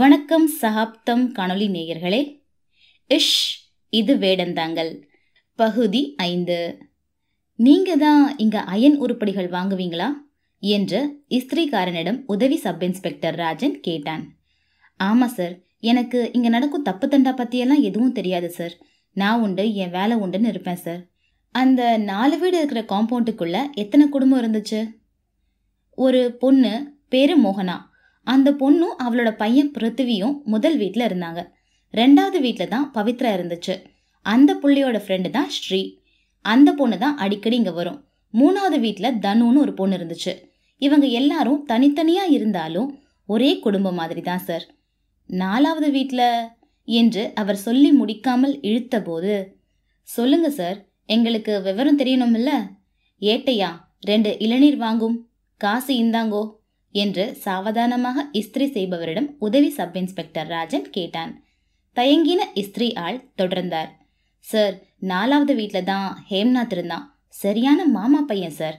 வணக்கம் சகாப்தம் காணொலி நேயர்களே இஷ் இது வேடந்தாங்கள் பகுதி ஐந்து நீங்கள் தான் இங்கே அயன் உருப்படிகள் வாங்குவீங்களா என்று இஸ்திரிகாரனிடம் உதவி சப் இன்ஸ்பெக்டர் ராஜன் கேட்டான் ஆமாம் சார் எனக்கு இங்கே நடக்கும் தப்பு தண்டா பற்றியெல்லாம் எதுவும் தெரியாது சார் நான் உண்டு என் வேலை உண்டுன்னு இருப்பேன் சார் அந்த நாலு வீடு இருக்கிற காம்பவுண்டுக்குள்ளே எத்தனை குடும்பம் இருந்துச்சு ஒரு பொண்ணு பேரு மோகனா அந்த பொண்ணும் அவளோட பையன் பிருத்திவியும் முதல் வீட்டில் இருந்தாங்க ரெண்டாவது வீட்டில் தான் பவித்ரா இருந்துச்சு அந்த புள்ளியோட ஃப்ரெண்டு தான் ஸ்ரீ அந்த பொண்ணு தான் அடிக்கடி இங்கே வரும் மூணாவது வீட்டில் தனுன்னு ஒரு பொண்ணு இருந்துச்சு இவங்க எல்லாரும் தனித்தனியாக இருந்தாலும் ஒரே குடும்பம் மாதிரி தான் சார் நாலாவது வீட்டில் என்று அவர் சொல்லி முடிக்காமல் இழுத்தபோது சொல்லுங்க சார் எங்களுக்கு விவரம் இல்லை ஏட்டையா ரெண்டு இளநீர் வாங்கும் காசு இந்தாங்கோ என்று சாவதானமாக இஸ்திரி செய்பவரிடம் உதவி சப் இன்ஸ்பெக்டர் ராஜன் கேட்டான் தயங்கின இஸ்திரி ஆள் தொடர்ந்தார் சார் நாலாவது வீட்டில் தான் ஹேம்நாத் இருந்தான் சரியான மாமா பையன் சார்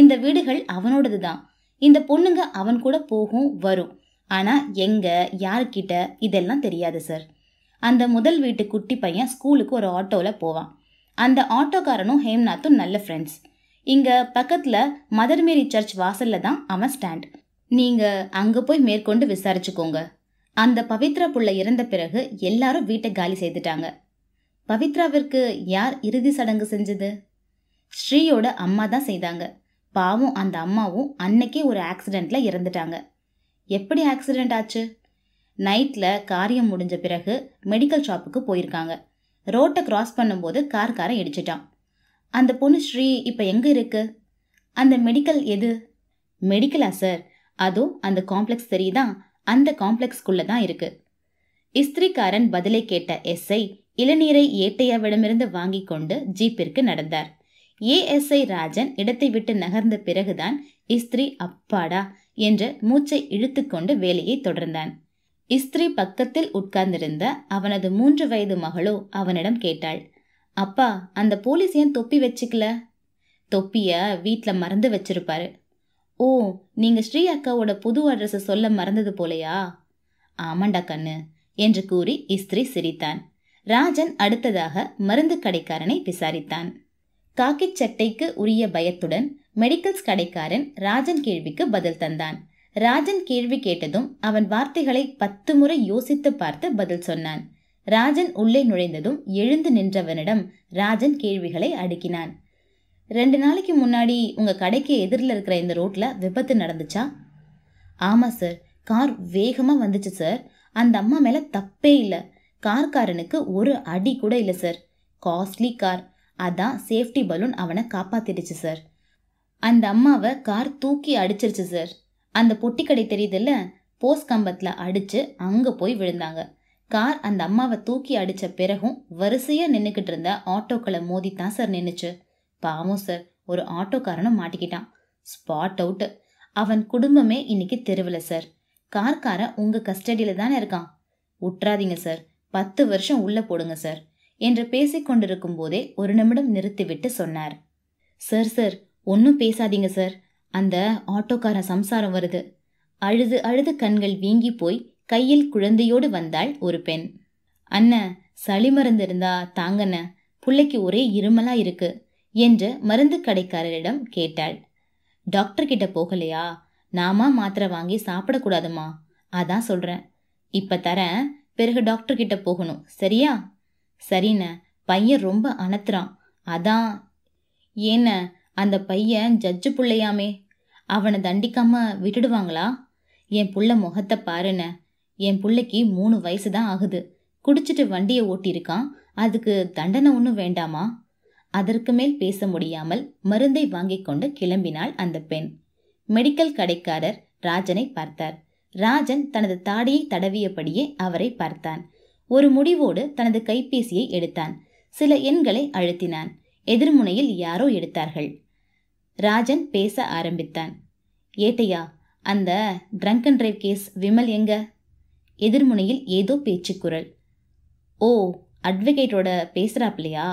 இந்த வீடுகள் அவனோடது தான் இந்த பொண்ணுங்க அவன் கூட போகும் வரும் ஆனால் எங்கே யாருக்கிட்ட இதெல்லாம் தெரியாது சார் அந்த முதல் வீட்டு குட்டி பையன் ஸ்கூலுக்கு ஒரு ஆட்டோவில் போவான் அந்த ஆட்டோக்காரனும் ஹேம்நாத்தும் நல்ல ஃப்ரெண்ட்ஸ் இங்கே பக்கத்தில் மதர் மேரி சர்ச் வாசலில் தான் அவன் ஸ்டாண்ட் நீங்க அங்க போய் மேற்கொண்டு விசாரிச்சுக்கோங்க அந்த பவித்ரா புள்ள இறந்த பிறகு எல்லாரும் வீட்டை காலி செய்துட்டாங்க பவித்ராவிற்கு யார் இறுதி சடங்கு செஞ்சது ஸ்ரீயோட அம்மா தான் செய்தாங்க பாவம் அந்த அம்மாவும் அன்னைக்கே ஒரு ஆக்சிடெண்ட்டில் இறந்துட்டாங்க எப்படி ஆக்சிடெண்ட் ஆச்சு நைட்டில் காரியம் முடிஞ்ச பிறகு மெடிக்கல் ஷாப்புக்கு போயிருக்காங்க ரோட்டை கிராஸ் பண்ணும்போது கார் காரை இடிச்சிட்டான் அந்த பொண்ணு ஸ்ரீ இப்போ எங்கே இருக்கு அந்த மெடிக்கல் எது மெடிக்கலா சார் அதோ அந்த காம்ப்ளெக்ஸ் தெரியுதா அந்த காம்ப்ளெக்ஸ்குள்ளே தான் இருக்கு இஸ்திரிக்காரன் பதிலை கேட்ட எஸ்ஐ இளநீரை ஏட்டையாவிடமிருந்து வாங்கி கொண்டு ஜீப்பிற்கு நடந்தார் ஏஎஸ்ஐ ராஜன் இடத்தை விட்டு நகர்ந்த பிறகுதான் இஸ்திரி அப்பாடா என்று மூச்சை இழுத்துக்கொண்டு வேலையை தொடர்ந்தான் இஸ்திரி பக்கத்தில் உட்கார்ந்திருந்த அவனது மூன்று வயது மகளோ அவனிடம் கேட்டாள் அப்பா அந்த போலீஸ் ஏன் தொப்பி வச்சுக்கல தொப்பிய வீட்டில் மறந்து வச்சிருப்பாரு ஓ நீங்கள் ஸ்ரீ அக்காவோட புது அட்ரஸை சொல்ல மறந்தது போலையா ஆமாண்டா கண்ணு என்று கூறி இஸ்திரி சிரித்தான் ராஜன் அடுத்ததாக மருந்து கடைக்காரனை விசாரித்தான் காக்கி சட்டைக்கு உரிய பயத்துடன் மெடிக்கல்ஸ் கடைக்காரன் ராஜன் கேள்விக்கு பதில் தந்தான் ராஜன் கேள்வி கேட்டதும் அவன் வார்த்தைகளை பத்து முறை யோசித்து பார்த்து பதில் சொன்னான் ராஜன் உள்ளே நுழைந்ததும் எழுந்து நின்றவனிடம் ராஜன் கேள்விகளை அடுக்கினான் ரெண்டு நாளைக்கு முன்னாடி உங்கள் கடைக்கு எதிரில் இருக்கிற இந்த ரோட்டில் விபத்து நடந்துச்சா ஆமாம் சார் கார் வேகமாக வந்துச்சு சார் அந்த அம்மா மேலே தப்பே இல்லை கார்காரனுக்கு ஒரு அடி கூட இல்லை சார் காஸ்ட்லி கார் அதான் சேஃப்டி பலூன் அவனை காப்பாத்திடுச்சு சார் அந்த அம்மாவை கார் தூக்கி அடிச்சிருச்சு சார் அந்த பொட்டிக்கடை தெரியுதுல்ல போஸ்ட் கம்பத்தில் அடித்து அங்கே போய் விழுந்தாங்க கார் அந்த அம்மாவை தூக்கி அடித்த பிறகும் வரிசையாக நின்றுக்கிட்டு இருந்த ஆட்டோக்களை மோதி தான் சார் நின்றுச்சு பாவம் சார் ஒரு ஆட்டோக்காரனும் மாட்டிக்கிட்டான் ஸ்பாட் அவுட்டு அவன் குடும்பமே இன்னைக்கு தெருவில் சார் கார்கார உங்கள் கஸ்டடியில் தானே இருக்கான் உட்றாதீங்க சார் பத்து வருஷம் உள்ளே போடுங்க சார் என்று பேசிக்கொண்டிருக்கும் போதே ஒரு நிமிடம் நிறுத்திவிட்டு சொன்னார் சார் சார் ஒன்றும் பேசாதீங்க சார் அந்த ஆட்டோக்காரன் சம்சாரம் வருது அழுது அழுது கண்கள் வீங்கி போய் கையில் குழந்தையோடு வந்தாள் ஒரு பெண் அண்ணன் சளி மருந்து இருந்தா தாங்கண்ண பிள்ளைக்கு ஒரே இருமலா இருக்கு என்று மருந்து கடைக்காரரிடம் கேட்டாள் டாக்டர் கிட்ட போகலையா நாமா மாத்திரை வாங்கி சாப்பிடக்கூடாதுமா அதான் சொல்கிறேன் இப்போ தரேன் பிறகு டாக்டர் கிட்ட போகணும் சரியா சரிண்ண பையன் ரொம்ப அனத்துறான் அதான் ஏன்ன அந்த பையன் ஜட்ஜு பிள்ளையாமே அவனை தண்டிக்காம விட்டுடுவாங்களா என் புள்ள முகத்தை பாருன என் பிள்ளைக்கு மூணு வயசு தான் ஆகுது குடிச்சிட்டு வண்டியை ஓட்டியிருக்கான் அதுக்கு தண்டனை ஒன்றும் வேண்டாமா அதற்கு மேல் பேச முடியாமல் மருந்தை வாங்கிக் கொண்டு கிளம்பினாள் அந்த பெண் மெடிக்கல் கடைக்காரர் ராஜனை பார்த்தார் ராஜன் தனது தாடியை தடவியபடியே அவரை பார்த்தான் ஒரு முடிவோடு தனது கைபேசியை எடுத்தான் சில எண்களை அழுத்தினான் எதிர்முனையில் யாரோ எடுத்தார்கள் ராஜன் பேச ஆரம்பித்தான் ஏட்டையா அந்த drunk and drive case Vimal எங்க எதிர்முனையில் ஏதோ பேச்சுக்குரல் ஓ அட்வொகேட்டோட பேசுகிறாப்லையா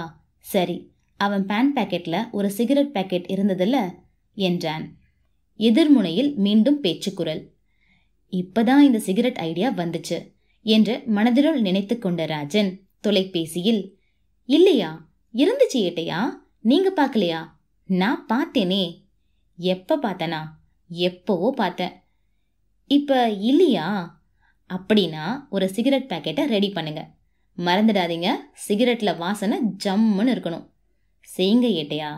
சரி அவன் பேன் பேக்கெட்டில் ஒரு சிகரெட் பேக்கெட் இருந்ததில்ல என்றான் எதிர்முனையில் மீண்டும் பேச்சுக்குரல் இப்பதான் இந்த சிகரெட் ஐடியா வந்துச்சு என்று மனதிலுள் நினைத்து கொண்ட ராஜன் தொலைபேசியில் இல்லையா இருந்துச்சு ஏட்டையா நீங்க பார்க்கலையா நான் பார்த்தேனே எப்ப பார்த்தனா எப்பவோ பார்த்தேன் இப்ப இல்லையா அப்படின்னா ஒரு சிகரெட் பேக்கெட்டை ரெடி பண்ணுங்க மறந்துடாதீங்க சிகரெட்ல வாசனை ஜம்முன்னு இருக்கணும் செய்ங்க ஏட்டையா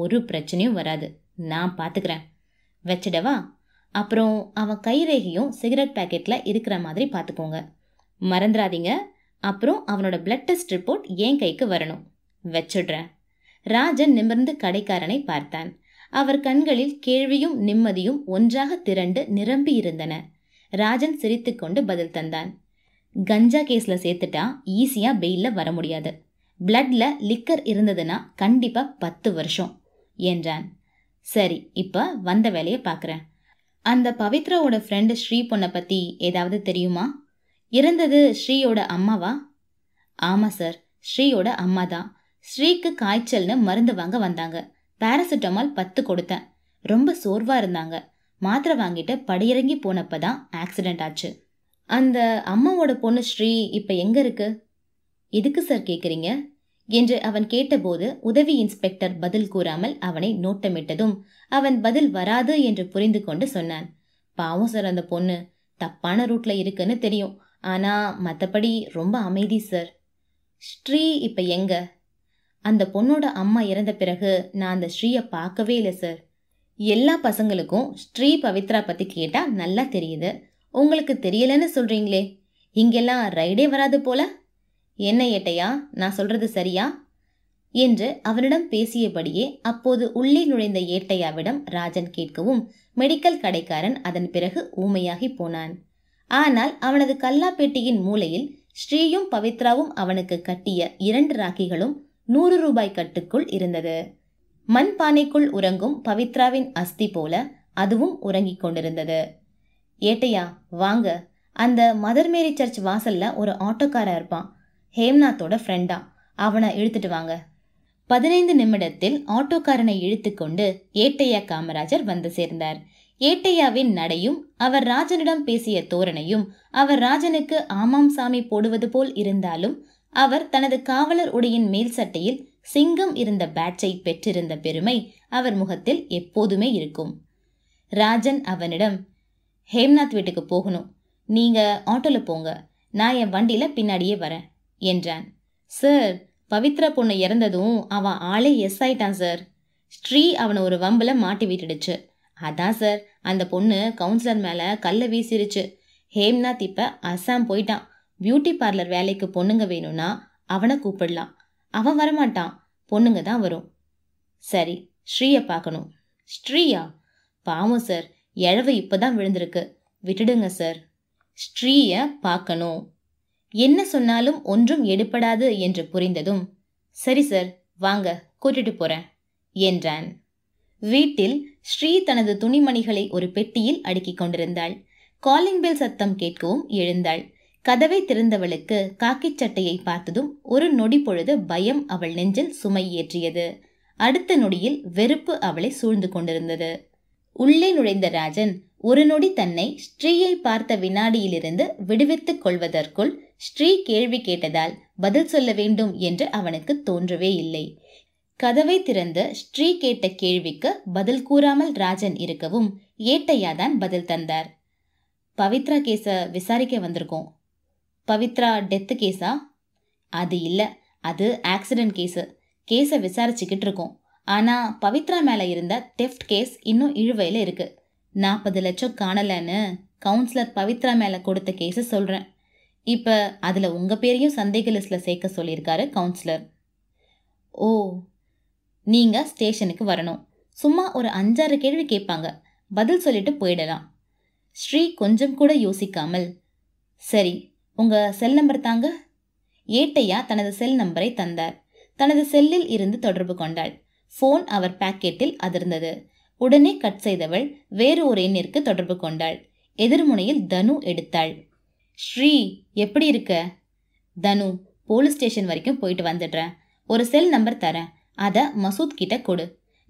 ஒரு பிரச்சனையும் வராது நான் பார்த்துக்கிறேன் வச்சிடவா அப்புறம் அவன் கைரேகையும் சிகரெட் பேக்கெட்டில் இருக்கிற மாதிரி பார்த்துக்கோங்க மறந்துடாதீங்க அப்புறம் அவனோட பிளட் டெஸ்ட் ரிப்போர்ட் என் கைக்கு வரணும் வச்சிடுறேன் ராஜன் நிமிர்ந்து கடைக்காரனை பார்த்தான் அவர் கண்களில் கேள்வியும் நிம்மதியும் ஒன்றாக திரண்டு நிரம்பி இருந்தன ராஜன் சிரித்துக்கொண்டு பதில் தந்தான் கஞ்சா கேஸில் சேர்த்துட்டா ஈஸியாக பெயிலில் வர முடியாது பிளட்ல லிக்கர் இருந்ததுன்னா கண்டிப்பாக பத்து வருஷம் என்றான் சரி இப்போ வந்த வேலையை பார்க்குறேன் அந்த பவித்ராவோட ஃப்ரெண்டு ஸ்ரீ பொண்ணை பற்றி ஏதாவது தெரியுமா இருந்தது ஸ்ரீயோட அம்மாவா ஆமாம் சார் ஸ்ரீயோட அம்மா தான் ஸ்ரீக்கு காய்ச்சல்னு மருந்து வாங்க வந்தாங்க பேராசிட்டமால் பத்து கொடுத்தேன் ரொம்ப சோர்வாக இருந்தாங்க மாத்திரை வாங்கிட்டு படியிறங்கி போனப்போ தான் ஆக்சிடெண்ட் ஆச்சு அந்த அம்மாவோட பொண்ணு ஸ்ரீ இப்போ எங்கே இருக்குது எதுக்கு சார் கேட்குறீங்க என்று அவன் கேட்டபோது உதவி இன்ஸ்பெக்டர் பதில் கூறாமல் அவனை நோட்டமிட்டதும் அவன் பதில் வராது என்று புரிந்து கொண்டு சொன்னான் பாவம் சார் அந்த பொண்ணு தப்பான ரூட்ல இருக்குன்னு தெரியும் ஆனா மற்றபடி ரொம்ப அமைதி சார் ஸ்ரீ இப்ப எங்க அந்த பொண்ணோட அம்மா இறந்த பிறகு நான் அந்த ஸ்ரீயை பார்க்கவே இல்லை சார் எல்லா பசங்களுக்கும் ஸ்ரீ பவித்ரா பத்தி கேட்டா நல்லா தெரியுது உங்களுக்கு தெரியலன்னு சொல்றீங்களே இங்கெல்லாம் ரைடே வராது போல என்ன ஏட்டையா நான் சொல்றது சரியா என்று அவனிடம் பேசியபடியே அப்போது உள்ளே நுழைந்த ஏட்டையாவிடம் ராஜன் கேட்கவும் மெடிக்கல் கடைக்காரன் அதன் பிறகு ஊமையாகி போனான் ஆனால் அவனது கல்லாப்பேட்டியின் மூலையில் ஸ்ரீயும் பவித்ராவும் அவனுக்கு கட்டிய இரண்டு ராக்கிகளும் நூறு ரூபாய் கட்டுக்குள் இருந்தது மண் பானைக்குள் உறங்கும் பவித்ராவின் அஸ்தி போல அதுவும் உறங்கிக் கொண்டிருந்தது ஏட்டையா வாங்க அந்த மதர் மேரி சர்ச் வாசல்ல ஒரு ஆட்டோக்காரர் இருப்பான் ஹேம்நாத்தோட ஃப்ரெண்டா அவனை இழுத்துட்டு வாங்க பதினைந்து நிமிடத்தில் ஆட்டோக்காரனை இழுத்து கொண்டு ஏட்டையா காமராஜர் வந்து சேர்ந்தார் ஏட்டையாவின் நடையும் அவர் ராஜனிடம் பேசிய தோரணையும் அவர் ராஜனுக்கு ஆமாம் சாமி போடுவது போல் இருந்தாலும் அவர் தனது காவலர் உடையின் மேல் சட்டையில் சிங்கம் இருந்த பேட்சை பெற்றிருந்த பெருமை அவர் முகத்தில் எப்போதுமே இருக்கும் ராஜன் அவனிடம் ஹேம்நாத் வீட்டுக்கு போகணும் நீங்க ஆட்டோல போங்க நான் என் வண்டியில பின்னாடியே வரேன் என்றான் சார் பவித்ரா பொண்ணு இறந்ததும் அவன் ஆளே எஸ் ஆயிட்டான் சார் ஸ்ரீ அவனை ஒரு வம்பில் மாட்டி விட்டுடுச்சு அதான் சார் அந்த பொண்ணு கவுன்சிலர் மேலே கல்லை வீசிருச்சு ஹேம்நாத் இப்போ அசாம் போயிட்டான் பியூட்டி பார்லர் வேலைக்கு பொண்ணுங்க வேணும்னா அவனை கூப்பிடலாம் அவன் வரமாட்டான் பொண்ணுங்க தான் வரும் சரி ஸ்ரீயை பார்க்கணும் ஸ்ரீயா பாவம் சார் இழவு இப்போ தான் விழுந்திருக்கு விட்டுடுங்க சார் ஸ்ரீயை பார்க்கணும் என்ன சொன்னாலும் ஒன்றும் எடுப்படாது என்று புரிந்ததும் சரி சார் வாங்க கூட்டிட்டு போறேன் என்றான் வீட்டில் ஸ்ரீ தனது துணிமணிகளை ஒரு பெட்டியில் அடுக்கிக் கொண்டிருந்தாள் காலிங் பெல் சத்தம் கேட்கவும் எழுந்தாள் கதவை திறந்தவளுக்கு காக்கி சட்டையை பார்த்ததும் ஒரு நொடி பொழுது பயம் அவள் நெஞ்சில் சுமை ஏற்றியது அடுத்த நொடியில் வெறுப்பு அவளை சூழ்ந்து கொண்டிருந்தது உள்ளே நுழைந்த ராஜன் ஒரு நொடி தன்னை ஸ்ரீயை பார்த்த வினாடியிலிருந்து விடுவித்துக் கொள்வதற்குள் ஸ்ரீ கேள்வி கேட்டதால் பதில் சொல்ல வேண்டும் என்று அவனுக்கு தோன்றவே இல்லை கதவை திறந்த ஸ்ரீ கேட்ட கேள்விக்கு பதில் கூறாமல் ராஜன் இருக்கவும் ஏட்டையாதான் பதில் தந்தார் பவித்ரா கேஸ விசாரிக்க வந்திருக்கோம் பவித்ரா டெத்து கேஸா அது இல்லை அது ஆக்சிடென்ட் கேஸு கேஸை விசாரிச்சுக்கிட்டு இருக்கோம் ஆனால் பவித்ரா மேலே இருந்த டெஃப்ட் கேஸ் இன்னும் இழுவையில் இருக்குது நாற்பது லட்சம் காணலைன்னு கவுன்சிலர் பவித்ரா மேலே கொடுத்த கேஸை சொல்கிறேன் இப்போ அதில் உங்கள் பேரையும் சந்தேக லிஸ்ட்டில் சேர்க்க சொல்லியிருக்காரு கவுன்சிலர் ஓ நீங்கள் ஸ்டேஷனுக்கு வரணும் சும்மா ஒரு அஞ்சாறு கேள்வி கேட்பாங்க பதில் சொல்லிட்டு போயிடலாம் ஸ்ரீ கொஞ்சம் கூட யோசிக்காமல் சரி உங்கள் செல் நம்பர் தாங்க ஏட்டையா தனது செல் நம்பரை தந்தார் தனது செல்லில் இருந்து தொடர்பு கொண்டாள் ஃபோன் அவர் பாக்கெட்டில் அதிர்ந்தது உடனே கட் செய்தவள் வேறு ஒரு எண்ணிற்கு தொடர்பு கொண்டாள் எதிர்முனையில் தனு எடுத்தாள் ஸ்ரீ எப்படி இருக்க தனு போலீஸ் ஸ்டேஷன் வரைக்கும் போயிட்டு வந்துடுறேன் ஒரு செல் நம்பர் தரேன் அதை மசூத் கிட்ட கொடு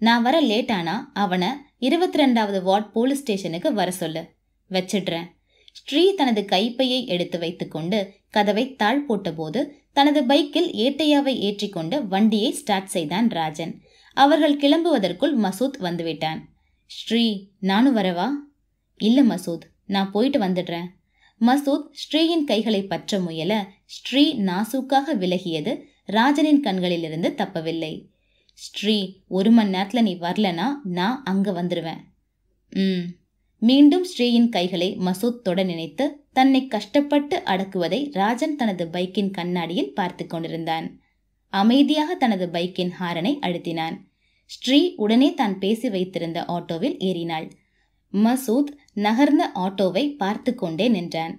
நான் வர லேட் ஆனா அவனை இருபத்தி ரெண்டாவது வார்ட் போலீஸ் ஸ்டேஷனுக்கு வர சொல்லு வச்சிடுறேன் ஸ்ரீ தனது கைப்பையை எடுத்து வைத்துக்கொண்டு கதவை தாழ் போட்டபோது தனது பைக்கில் ஏட்டையாவை ஏற்றிக்கொண்டு வண்டியை ஸ்டார்ட் செய்தான் ராஜன் அவர்கள் கிளம்புவதற்குள் மசூத் வந்துவிட்டான் ஸ்ரீ நானும் வரவா இல்லை மசூத் நான் போயிட்டு வந்துடுறேன் மசூத் ஸ்ரீயின் கைகளை பற்ற முயல ஸ்ரீ நாசூக்காக விலகியது ராஜனின் கண்களிலிருந்து தப்பவில்லை ஸ்ரீ ஒரு மணி நேரத்தில் நீ வரலனா நான் அங்கே வந்துடுவேன் ம் மீண்டும் ஸ்ரீயின் கைகளை மசூத் தொட நினைத்து தன்னை கஷ்டப்பட்டு அடக்குவதை ராஜன் தனது பைக்கின் கண்ணாடியில் பார்த்து கொண்டிருந்தான் அமைதியாக தனது பைக்கின் ஹாரனை அழுத்தினான் ஸ்ரீ உடனே தான் பேசி வைத்திருந்த ஆட்டோவில் ஏறினாள் மசூத் நகர்ந்த ஆட்டோவை பார்த்து கொண்டே நின்றான்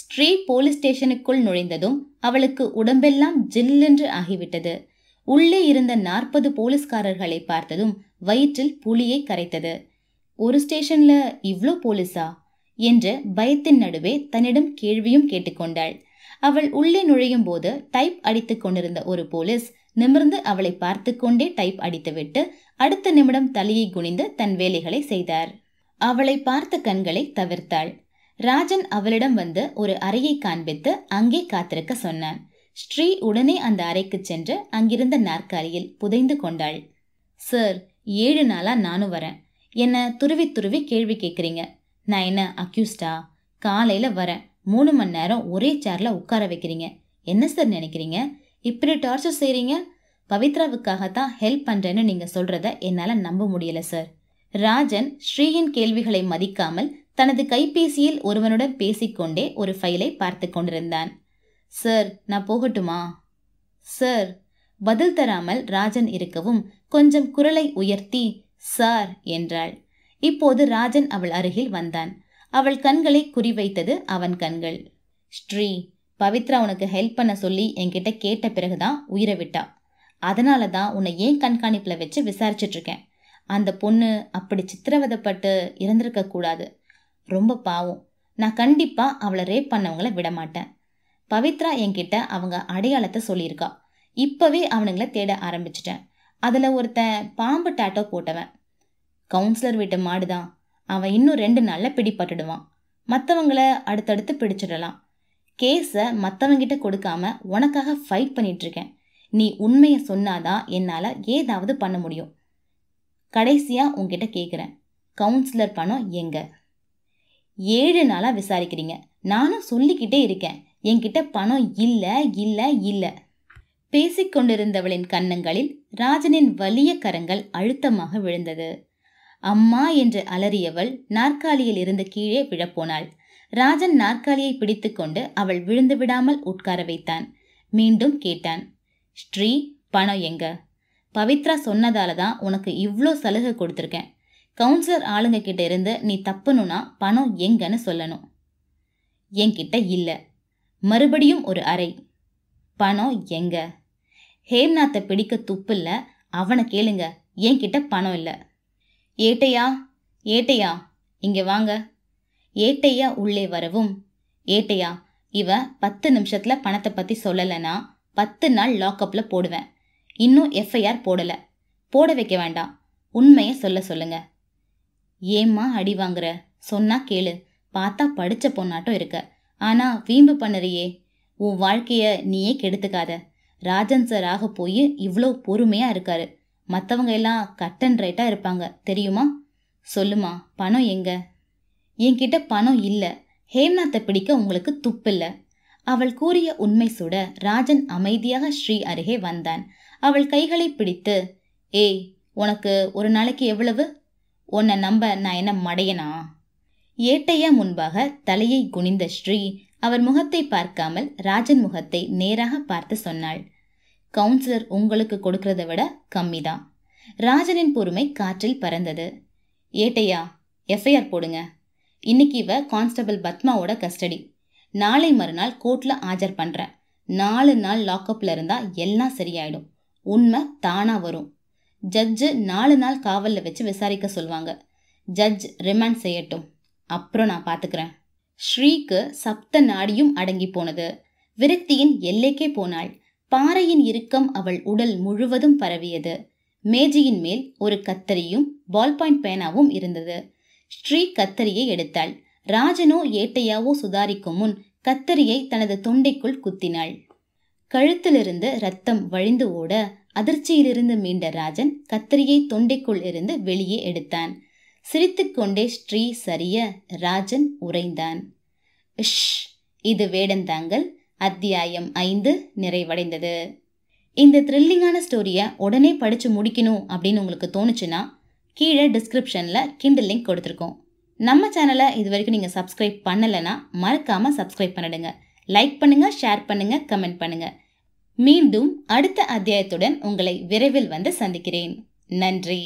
ஸ்ட்ரீட் போலீஸ் ஸ்டேஷனுக்குள் நுழைந்ததும் அவளுக்கு உடம்பெல்லாம் ஜில்லென்று ஆகிவிட்டது உள்ளே இருந்த நாற்பது போலீஸ்காரர்களை பார்த்ததும் வயிற்றில் புலியை கரைத்தது ஒரு ஸ்டேஷன்ல இவ்ளோ போலீஸா என்று பயத்தின் நடுவே தன்னிடம் கேள்வியும் கேட்டுக்கொண்டாள் அவள் உள்ளே நுழையும் போது டைப் அடித்துக் கொண்டிருந்த ஒரு போலீஸ் நிமிர்ந்து அவளை பார்த்து கொண்டே டைப் அடித்துவிட்டு அடுத்த நிமிடம் தலையை குனிந்து தன் வேலைகளை செய்தார் அவளை பார்த்த கண்களை தவிர்த்தாள் ராஜன் அவளிடம் வந்து ஒரு அறையை காண்பித்து அங்கே காத்திருக்க சொன்னான் ஸ்ரீ உடனே அந்த அறைக்கு சென்று அங்கிருந்த நாற்காலியில் புதைந்து கொண்டாள் சார் ஏழு நாளா நானும் வரேன் என்ன துருவி துருவி கேள்வி கேட்குறீங்க நான் என்ன அக்யூஸ்டா காலையில் வரேன் மூணு மணி நேரம் ஒரே சேரில் உட்கார வைக்கிறீங்க என்ன சார் நினைக்கிறீங்க இப்படி டார்ச்சர் செய்கிறீங்க பவித்ராவுக்காக தான் ஹெல்ப் பண்ணுறேன்னு நீங்கள் சொல்கிறத என்னால் நம்ப முடியலை சார் ராஜன் ஸ்ரீயின் கேள்விகளை மதிக்காமல் தனது கைபேசியில் ஒருவனுடன் பேசிக்கொண்டே ஒரு ஃபைலை பார்த்து கொண்டிருந்தான் சார் நான் போகட்டுமா சார் பதில் தராமல் ராஜன் இருக்கவும் கொஞ்சம் குரலை உயர்த்தி சார் என்றாள் இப்போது ராஜன் அவள் அருகில் வந்தான் அவள் கண்களை குறிவைத்தது அவன் கண்கள் ஸ்ரீ பவித்ரா உனக்கு ஹெல்ப் பண்ண சொல்லி என்கிட்ட கேட்ட பிறகுதான் உயிரை விட்டா அதனால தான் உன்னை ஏன் கண்காணிப்பில் வச்சு விசாரிச்சிட்ருக்கேன் அந்த பொண்ணு அப்படி சித்திரவதைப்பட்டு இறந்திருக்க கூடாது ரொம்ப பாவம் நான் கண்டிப்பாக அவளை ரேப் பண்ணவங்கள விடமாட்டேன் பவித்ரா என்கிட்ட அவங்க அடையாளத்தை சொல்லியிருக்கா இப்போவே அவனுங்களை தேட ஆரம்பிச்சிட்டேன் அதில் ஒருத்தன் பாம்பு டாட்டோ போட்டவன் கவுன்சிலர் வீட்டு மாடு தான் அவன் இன்னும் ரெண்டு நாளில் பிடிப்பட்டுடுவான் மற்றவங்கள அடுத்தடுத்து பிடிச்சிடலாம் கேஸை மற்றவங்கிட்ட கொடுக்காம உனக்காக ஃபைட் பண்ணிகிட்ருக்கேன் நீ உண்மையை சொன்னாதான் என்னால் ஏதாவது பண்ண முடியும் கடைசியாக உங்ககிட்ட கேட்குறேன் கவுன்சிலர் பணம் எங்க ஏழு நாளாக விசாரிக்கிறீங்க நானும் சொல்லிக்கிட்டே இருக்கேன் என்கிட்ட பணம் இல்லை இல்லை இல்லை பேசிக்கொண்டிருந்தவளின் கன்னங்களில் ராஜனின் வலிய கரங்கள் அழுத்தமாக விழுந்தது அம்மா என்று அலறியவள் நாற்காலியில் இருந்து கீழே விழப்போனாள் ராஜன் நாற்காலியை பிடித்துக்கொண்டு அவள் விழுந்து விடாமல் உட்கார வைத்தான் மீண்டும் கேட்டான் ஸ்ரீ பணம் எங்க பவித்ரா சொன்னதால தான் உனக்கு இவ்வளோ சலுகை கொடுத்துருக்கேன் கவுன்சிலர் ஆளுங்க கிட்ட இருந்து நீ தப்புணுனா பணம் எங்கன்னு சொல்லணும் என்கிட்ட இல்லை மறுபடியும் ஒரு அறை பணம் எங்க ஹேம்நாத்தை பிடிக்க துப்பில்ல அவனை கேளுங்க என்கிட்ட பணம் இல்லை ஏட்டையா ஏட்டையா இங்கே வாங்க ஏட்டையா உள்ளே வரவும் ஏட்டையா இவ பத்து நிமிஷத்தில் பணத்தை பற்றி சொல்லலைன்னா பத்து நாள் லாக்கப்பில் போடுவேன் இன்னும் எஃப்ஐஆர் போடலை போட வைக்க வேண்டாம் உண்மையை சொல்ல சொல்லுங்க ஏம்மா அடி வாங்குற சொன்னா கேளு பார்த்தா படித்த பொண்ணாட்டம் இருக்க ஆனால் வீம்பு பண்ணுறியே உன் வாழ்க்கையை நீயே கெடுத்துக்காத ராஜன் சார் ஆக போய் இவ்வளோ பொறுமையாக இருக்காரு மற்றவங்க எல்லாம் கட் அண்ட் ரைட்டாக இருப்பாங்க தெரியுமா சொல்லுமா பணம் எங்க என்கிட்ட பணம் இல்லை ஹேம்நாத்தை பிடிக்க உங்களுக்கு துப்பில்லை அவள் கூறிய உண்மை சுட ராஜன் அமைதியாக ஸ்ரீ அருகே வந்தான் அவள் கைகளை பிடித்து ஏய் உனக்கு ஒரு நாளைக்கு எவ்வளவு உன்னை நம்ப நான் என்ன மடையனா ஏட்டையா முன்பாக தலையை குனிந்த ஸ்ரீ அவர் முகத்தை பார்க்காமல் ராஜன் முகத்தை நேராக பார்த்து சொன்னாள் கவுன்சிலர் உங்களுக்கு கொடுக்கறத விட கம்மிதான் ராஜனின் பொறுமை காற்றில் பறந்தது ஏட்டையா எஃப்ஐஆர் போடுங்க இன்னைக்கு இவ கான்ஸ்டபிள் பத்மாவோட கஸ்டடி நாளை மறுநாள் கோர்ட்டில் ஆஜர் பண்ணுறேன் நாலு நாள் லாக்அப்பில் இருந்தால் எல்லாம் சரியாயிடும் உண்மை தானாக வரும் ஜட்ஜு நாலு நாள் காவலில் வச்சு விசாரிக்க சொல்வாங்க ஜட்ஜ் ரிமாண்ட் செய்யட்டும் அப்புறம் நான் பார்த்துக்கிறேன் ஸ்ரீக்கு சப்த நாடியும் அடங்கி போனது விரக்தியின் எல்லைக்கே போனாள் பாறையின் இறுக்கம் அவள் உடல் முழுவதும் பரவியது மேஜையின் மேல் ஒரு கத்தரியும் பால் பாயிண்ட் பேனாவும் இருந்தது ஸ்ரீ கத்தரியை எடுத்தாள் ராஜனோ ஏட்டையாவோ சுதாரிக்கும் முன் கத்தரியை தனது தொண்டைக்குள் குத்தினாள் கழுத்திலிருந்து ரத்தம் வழிந்து ஓட அதிர்ச்சியிலிருந்து மீண்ட ராஜன் கத்திரியை தொண்டைக்குள் இருந்து வெளியே எடுத்தான் சிரித்துக்கொண்டே ஸ்ரீ சரிய ராஜன் உறைந்தான் இஷ் இது வேடந்தாங்கல் அத்தியாயம் ஐந்து நிறைவடைந்தது இந்த த்ரில்லிங்கான ஸ்டோரியை உடனே படித்து முடிக்கணும் அப்படின்னு உங்களுக்கு தோணுச்சுன்னா கீழே டிஸ்கிரிப்ஷனில் கிண்டில் லிங்க் கொடுத்துருக்கோம் நம்ம சேனலை இது வரைக்கும் நீங்கள் சப்ஸ்கிரைப் பண்ணலைன்னா மறக்காமல் சப்ஸ்கிரைப் பண்ணிடுங்க லைக் பண்ணுங்கள் ஷேர் பண்ணுங்கள் கமெண்ட் பண்ணுங்கள் மீண்டும் அடுத்த அத்தியாயத்துடன் உங்களை விரைவில் வந்து சந்திக்கிறேன் நன்றி